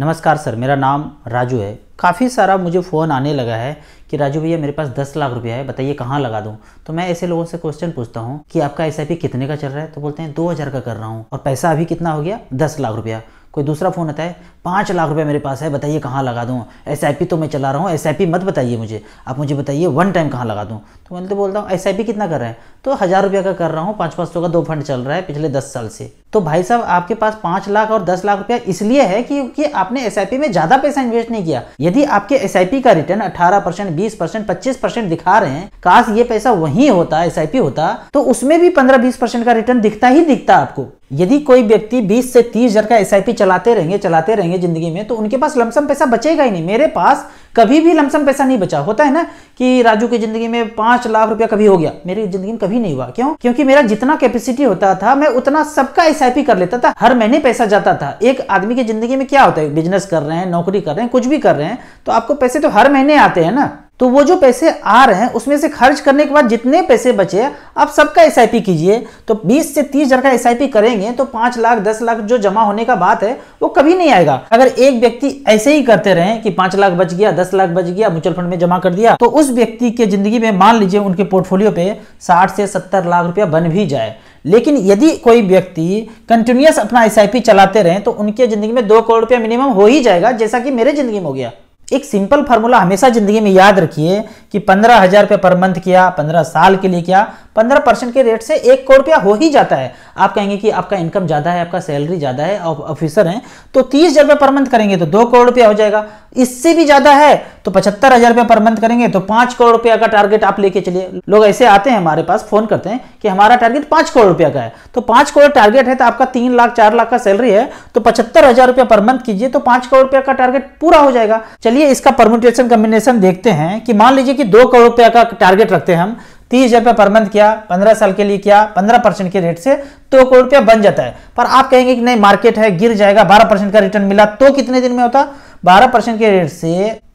नमस्कार सर मेरा नाम राजू है काफ़ी सारा मुझे फ़ोन आने लगा है कि राजू भैया मेरे पास दस लाख रुपया है बताइए कहाँ लगा दूँ तो मैं ऐसे लोगों से क्वेश्चन पूछता हूँ कि आपका एस कितने का चल रहा है तो बोलते हैं दो हज़ार का कर रहा हूँ और पैसा अभी कितना हो गया दस लाख रुपया कोई दूसरा फ़ोन आता है पाँच लाख रुपए मेरे पास है बताइए कहाँ लगा दूँ एस तो मैं चला रहा हूँ एस मत बताइए मुझे आप मुझे बताइए वन टाइम कहाँ लगा दूँ तो मैं तो बोलता हूँ एस कितना कर रहे हैं तो हज़ार रुपये का कर रहा हूँ पाँच पाँच सौ का दो फंड चल रहा है पिछले दस साल से तो भाई साहब आपके पास पाँच लाख और दस लाख रुपया इसलिए है क्योंकि आपने एस में ज़्यादा पैसा इन्वेस्ट नहीं किया यदि आपके एस का रिटर्न अठारह परसेंट बीस परसेंट पच्चीस परसेंट दिखा रहे हैं काश ये पैसा वहीं होता एस होता तो उसमें भी पंद्रह बीस परसेंट का रिटर्न दिखता ही दिखता आपको यदि कोई व्यक्ति 20 से तीस हजार का एस चलाते रहेंगे चलाते रहेंगे जिंदगी में तो उनके पास लमसम पैसा बचेगा ही नहीं मेरे पास कभी भी लमसम पैसा नहीं बचा होता है ना कि राजू की जिंदगी में पांच लाख रुपया कभी हो गया मेरी जिंदगी में कभी नहीं हुआ क्यों क्योंकि मेरा जितना कैपेसिटी होता था मैं उतना सबका एस कर लेता था हर महीने पैसा जाता था एक आदमी की जिंदगी में क्या होता है बिजनेस कर रहे हैं नौकरी कर रहे हैं कुछ भी कर रहे हैं तो आपको पैसे तो हर महीने आते हैं ना तो वो जो पैसे आ रहे हैं उसमें से खर्च करने के बाद जितने पैसे बचे आप सबका एस कीजिए तो 20 से 30 हजार का एस करेंगे तो 5 लाख 10 लाख जो जमा होने का बात है वो कभी नहीं आएगा अगर एक व्यक्ति ऐसे ही करते रहे कि 5 लाख बच गया 10 लाख बच गया म्यूचुअल फंड में जमा कर दिया तो उस व्यक्ति के जिंदगी में मान लीजिए उनके पोर्टफोलियो पे साठ से सत्तर लाख रुपया बन भी जाए लेकिन यदि कोई व्यक्ति कंटिन्यूस अपना एस चलाते रहे तो उनके जिंदगी में दो करोड़ रुपया मिनिमम हो ही जाएगा जैसा कि मेरे जिंदगी में हो गया एक सिंपल फार्मूला हमेशा जिंदगी में याद रखिए कि पंद्रह हजार रुपये पर मंथ किया पंद्रह साल के लिए किया पंद्रह परसेंट के रेट से एक करोड़ रुपया हो ही जाता है आप कहेंगे कि आपका इनकम ज़्यादा है आपका सैलरी ज़्यादा है आप ऑफिसर हैं तो तीस हज़ार पर मंथ करेंगे तो दो करोड़ रुपया हो जाएगा इससे भी ज़्यादा है तो पचहत्तर हज़ार रुपया पर मंथ करेंगे तो पांच करोड़ रुपया का टारगेट आप लेके चलिए लोग ऐसे आते हैं हमारे पास फ़ोन करते हैं कि हमारा टारगेट पांच करोड़ रुपया का है तो पांच करोड़ टारगेट है तो आपका तीन लाख चार लाख का सैलरी है तो पचहत्तर हज़ार रुपया पर मंथ कीजिए तो पांच करोड़ रुपया का टारगेट पूरा हो जाएगा चलिए इसका परमोटेशन कम्बिनेशन देखते हैं कि मान लीजिए कि दो करोड़ रुपया का टारगेट रखते हैं हम तीस हजार रुपया पर मंथ किया पंद्रह साल के लिए किया पंद्रह परसेंट के रेट से दो तो करोड़ रुपया बन जाता है पर आप कहेंगे कि नहीं मार्केट है गिर जाएगा बारह परसेंट का रिटर्न मिला तो कितने दिन में होता बारह परसेंट के रेट से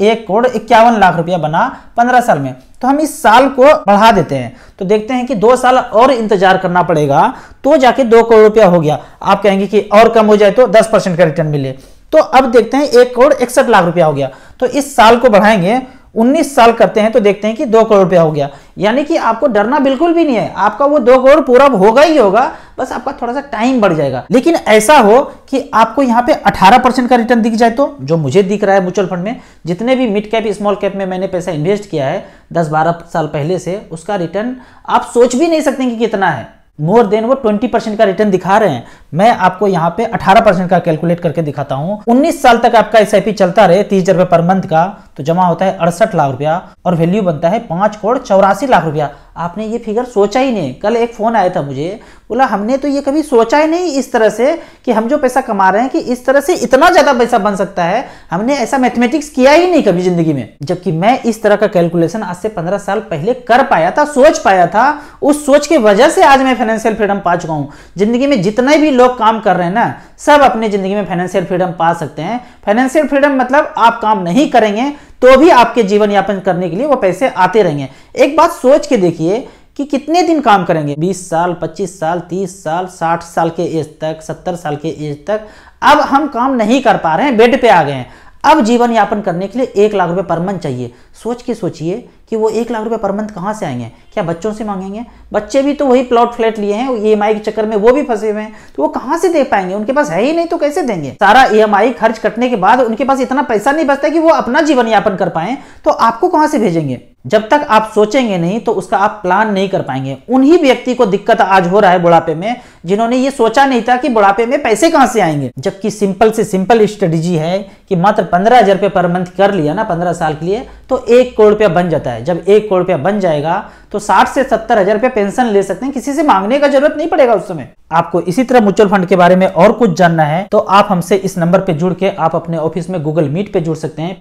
एक करोड़ इक्यावन लाख रुपया बना पंद्रह साल में तो हम इस साल को बढ़ा देते हैं तो देखते हैं कि दो साल और इंतजार करना पड़ेगा तो जाके दो करोड़ रुपया हो गया आप कहेंगे कि और कम हो जाए तो दस परसेंट का रिटर्न मिले तो अब देखते हैं एक करोड़ इकसठ लाख रुपया हो गया तो इस साल को बढ़ाएंगे उन्नीस साल करते हैं तो देखते हैं कि दो करोड़ रुपया हो गया यानी कि आपको डरना बिल्कुल भी नहीं है आपका वो दो करोड़ पूरा होगा ही होगा बस आपका थोड़ा सा टाइम बढ़ जाएगा लेकिन ऐसा हो कि आपको यहाँ पे 18 परसेंट का रिटर्न दिख जाए तो जो मुझे दिख रहा है म्यूचुअल फंड में जितने भी मिड कैप स्मॉल कैप में मैंने पैसा इन्वेस्ट किया है दस बारह साल पहले से उसका रिटर्न आप सोच भी नहीं सकते कि कितना है मोर देन वो 20 परसेंट का रिटर्न दिखा रहे हैं मैं आपको यहाँ पे 18 परसेंट का कैलकुलेट करके दिखाता हूँ 19 साल तक आपका एस चलता रहे तीस हजार रुपए पर मंथ का तो जमा होता है अड़सठ लाख रुपया और वैल्यू बनता है पाँच करोड़ चौरासी लाख रुपया आपने ये फिगर सोचा ही नहीं कल एक फ़ोन आया था मुझे बोला हमने तो ये कभी सोचा ही नहीं इस तरह से कि हम जो पैसा कमा रहे हैं कि इस तरह से इतना ज़्यादा पैसा बन सकता है हमने ऐसा मैथमेटिक्स किया ही नहीं कभी ज़िंदगी में जबकि मैं इस तरह का कैलकुलेशन आज से पंद्रह साल पहले कर पाया था सोच पाया था उस सोच की वजह से आज मैं फाइनेंशियल फ्रीडम पा चुका हूँ ज़िंदगी में जितने भी लोग काम कर रहे हैं ना सब अपने ज़िंदगी में फाइनेंशियल फ्रीडम पा सकते हैं फाइनेंशियल फ्रीडम मतलब आप काम नहीं करेंगे तो भी आपके जीवन यापन करने के लिए वो पैसे आते रहेंगे एक बात सोच के देखिए कि कितने दिन काम करेंगे 20 साल 25 साल 30 साल 60 साल के एज तक 70 साल के एज तक अब हम काम नहीं कर पा रहे हैं बेड पे आ गए हैं अब जीवन यापन करने के लिए एक लाख रुपए पर मंथ चाहिए सोच के सोचिए कि वो एक लाख रुपए पर मंथ कहाँ से आएंगे क्या बच्चों से मांगेंगे बच्चे भी तो वही प्लॉट फ्लैट लिए हैं ई e के चक्कर में वो भी फंसे हुए हैं तो वो कहाँ से दे पाएंगे उनके पास है ही नहीं तो कैसे देंगे सारा ई e खर्च कटने के बाद उनके पास इतना पैसा नहीं बचता कि वो अपना जीवन यापन कर पाए तो आपको कहाँ से भेजेंगे जब तक आप सोचेंगे नहीं तो उसका आप प्लान नहीं कर पाएंगे उन्हीं व्यक्ति को दिक्कत आज हो रहा है बुढ़ापे में जिन्होंने ये सोचा नहीं था कि बुढ़ापे में पैसे कहां से आएंगे जबकि सिंपल से सिंपल स्ट्रेटेजी है कि मात्र पंद्रह हजार रुपये पर मंथ कर लिया ना पंद्रह साल के लिए तो एक करोड़ रुपया बन जाता है जब एक करोड़ रुपया बन जाएगा तो साठ से सत्तर हजार रुपया पेंशन ले सकते हैं किसी से मांगने का जरूरत नहीं पड़ेगा उस समय आपको इसी तरह म्यूचुअल फंड के बारे में और कुछ जानना है तो आप हमसे इस नंबर पर जुड़ के आप अपने ऑफिस में गूगल मीट पर जुड़ सकते हैं